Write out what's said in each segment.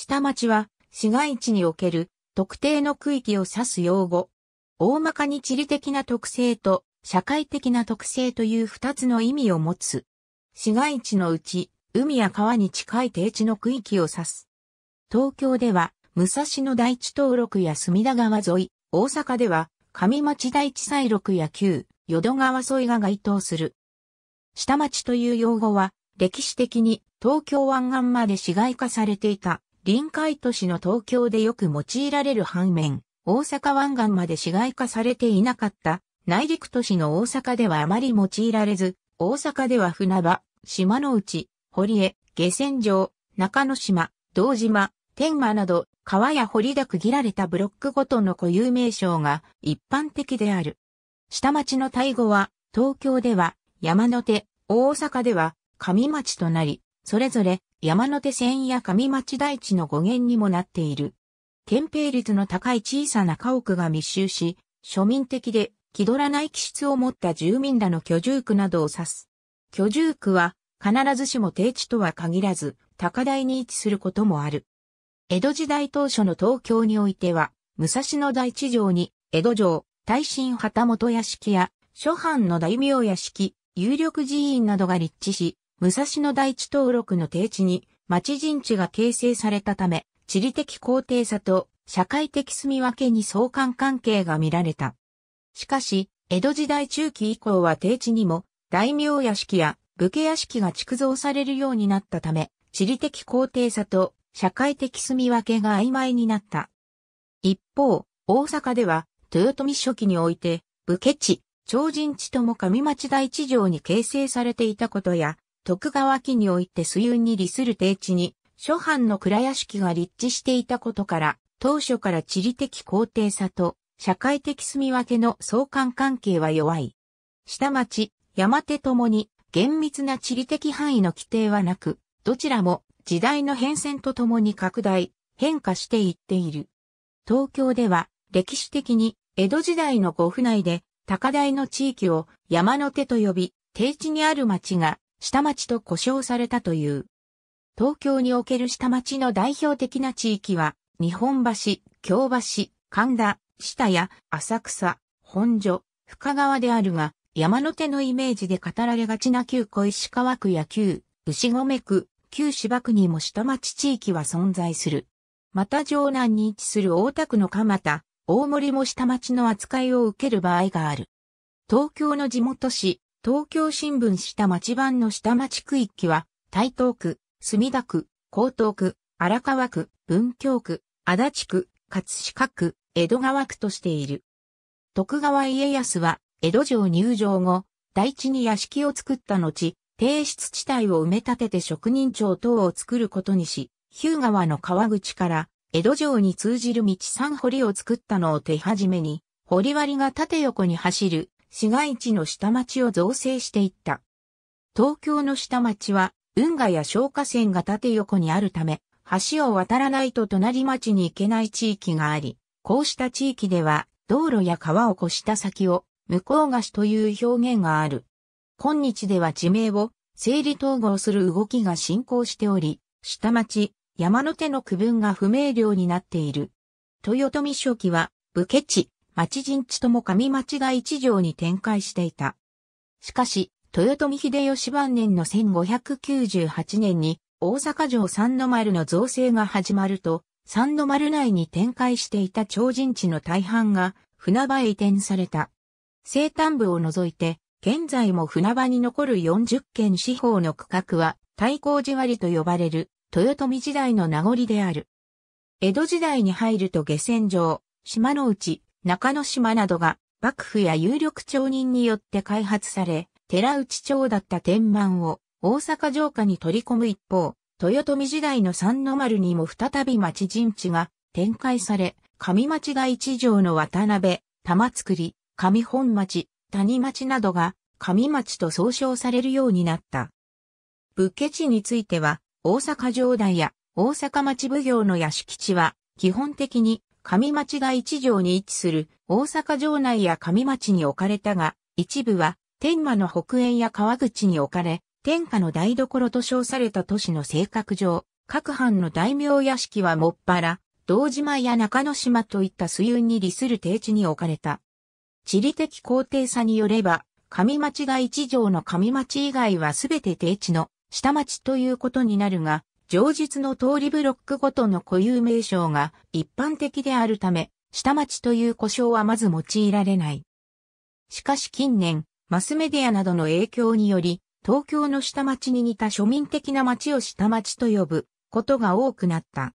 下町は市街地における特定の区域を指す用語。大まかに地理的な特性と社会的な特性という二つの意味を持つ。市街地のうち、海や川に近い低地の区域を指す。東京では、武蔵野台地登録や隅田川沿い、大阪では、上町台地西録や旧、淀川沿いが該当する。下町という用語は、歴史的に東京湾岸まで市街化されていた。臨海都市の東京でよく用いられる反面、大阪湾岸まで市街化されていなかった内陸都市の大阪ではあまり用いられず、大阪では船場、島の内、堀江、下船場、中之島、道島、天馬など、川や堀で区切られたブロックごとの固有名称が一般的である。下町のタイ語は、東京では山の手、大阪では上町となり、それぞれ山手線や上町台地の語源にもなっている。憲兵率の高い小さな家屋が密集し、庶民的で気取らない気質を持った住民らの居住区などを指す。居住区は必ずしも低地とは限らず、高台に位置することもある。江戸時代当初の東京においては、武蔵野大地上に、江戸城、大震旗本屋敷や、諸藩の大名屋敷、有力寺院などが立地し、武蔵野大地登録の定地に町陣地が形成されたため、地理的高低差と社会的住み分けに相関関係が見られた。しかし、江戸時代中期以降は定地にも大名屋敷や武家屋敷が築造されるようになったため、地理的高低差と社会的住み分けが曖昧になった。一方、大阪では、豊臣初期において、武家地、超人地とも上町大地上に形成されていたことや、徳川家において水運に利する低地に、諸藩の蔵屋敷が立地していたことから、当初から地理的高低差と社会的住み分けの相関関係は弱い。下町、山手ともに厳密な地理的範囲の規定はなく、どちらも時代の変遷とともに拡大、変化していっている。東京では歴史的に江戸時代の五府内で高台の地域を山の手と呼び、低地にある町が下町と呼称されたという。東京における下町の代表的な地域は、日本橋、京橋、神田、下谷、浅草、本所、深川であるが、山の手のイメージで語られがちな旧小石川区や旧、牛込区、旧芝区にも下町地域は存在する。また城南に位置する大田区の蒲田、大森も下町の扱いを受ける場合がある。東京の地元市、東京新聞下町版の下町区域は、台東区、墨田区、江東区、荒川区、文京区、足立区、葛飾区、江戸川区としている。徳川家康は、江戸城入城後、大地に屋敷を作った後、低湿地帯を埋め立てて職人町等を作ることにし、日向川の川口から江戸城に通じる道三堀を作ったのを手始めに、堀割が縦横に走る市街地の下町を造成していった。東京の下町は運河や消火線が縦横にあるため、橋を渡らないと隣町に行けない地域があり、こうした地域では道路や川を越した先を向こう貸しという表現がある。今日では地名を整理統合する動きが進行しており、下町、山の手の区分が不明瞭になっている。豊臣初期は武家地、町陣地とも上町が一条に展開していた。しかし、豊臣秀吉晩年の1598年に大阪城三の丸の造成が始まると、三の丸内に展開していた超人地の大半が船場へ移転された。西端部を除いて、現在も船場に残る40軒四方の区画は、太閤寺割と呼ばれる、豊臣時代の名残である。江戸時代に入ると下船場、島の内、中之島などが幕府や有力町人によって開発され、寺内町だった天満を大阪城下に取り込む一方、豊臣時代の三の丸にも再び町陣地が展開され、上町が一条の渡辺、玉造り、上本町、谷町などが上町と総称されるようになった。武家地については、大阪城代や大阪町奉行の屋敷地は、基本的に上町が一条に位置する大阪城内や上町に置かれたが、一部は天満の北縁や川口に置かれ、天下の台所と称された都市の性格上、各藩の大名屋敷はもっぱら、道島や中之島といった水運に利する低地に置かれた。地理的高低差によれば、上町が一条の上町以外はすべて低地の下町ということになるが、上述の通りブロックごとの固有名称が一般的であるため、下町という呼称はまず用いられない。しかし近年、マスメディアなどの影響により、東京の下町に似た庶民的な町を下町と呼ぶことが多くなった。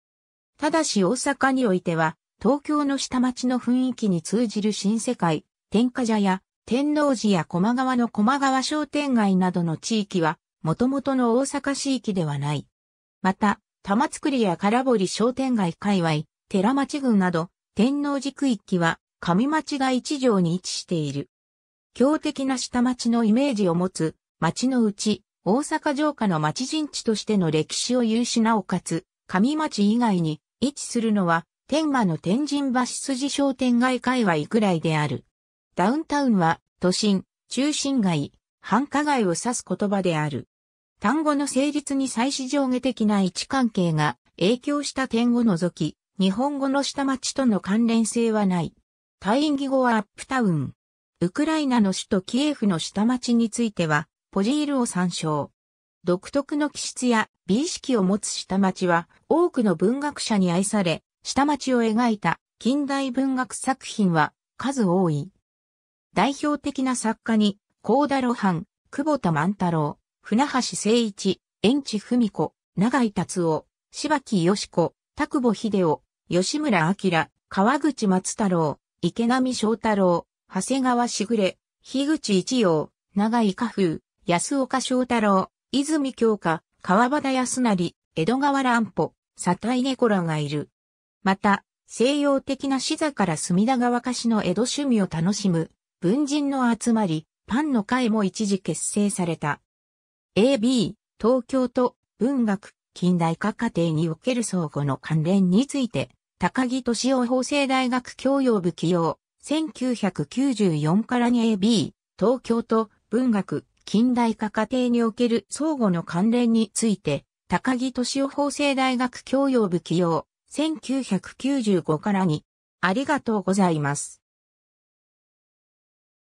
ただし大阪においては、東京の下町の雰囲気に通じる新世界、天下茶や天王寺や駒川の駒川商店街などの地域は、もともとの大阪市域ではない。また、玉造や空堀商店街界隈、寺町郡など、天王寺区域は、上町が一条に位置している。強敵な下町のイメージを持つ、町のうち、大阪城下の町陣地としての歴史を有しなおかつ、上町以外に位置するのは、天馬の天神橋筋商店街界隈くらいである。ダウンタウンは、都心、中心街、繁華街を指す言葉である。単語の成立に最始上下的な位置関係が影響した点を除き、日本語の下町との関連性はない。退院義語はアップタウン。ウクライナの首都キエフの下町については、ポジールを参照。独特の気質や美意識を持つ下町は、多くの文学者に愛され、下町を描いた近代文学作品は数多い。代表的な作家に、高田露伴、久保田万太郎、船橋誠一、園地文子、長井達夫、柴木義子、田久保秀夫、吉村明、川口松太郎、池波翔太郎、長谷川しぐれ、樋口一葉、長井花風、安岡翔太郎、泉京香、川端康成、江戸川乱歩、佐井猫らがいる。また、西洋的な視座から隅田川歌詞の江戸趣味を楽しむ、文人の集まり、パンの会も一時結成された。AB、東京都、文学、近代化課程における相互の関連について、高木敏夫法政大学教養部起用、1994からに AB、東京都、文学、近代化課程における相互の関連について、高木敏夫法政大学教養部起用、1995からに、ありがとうございます。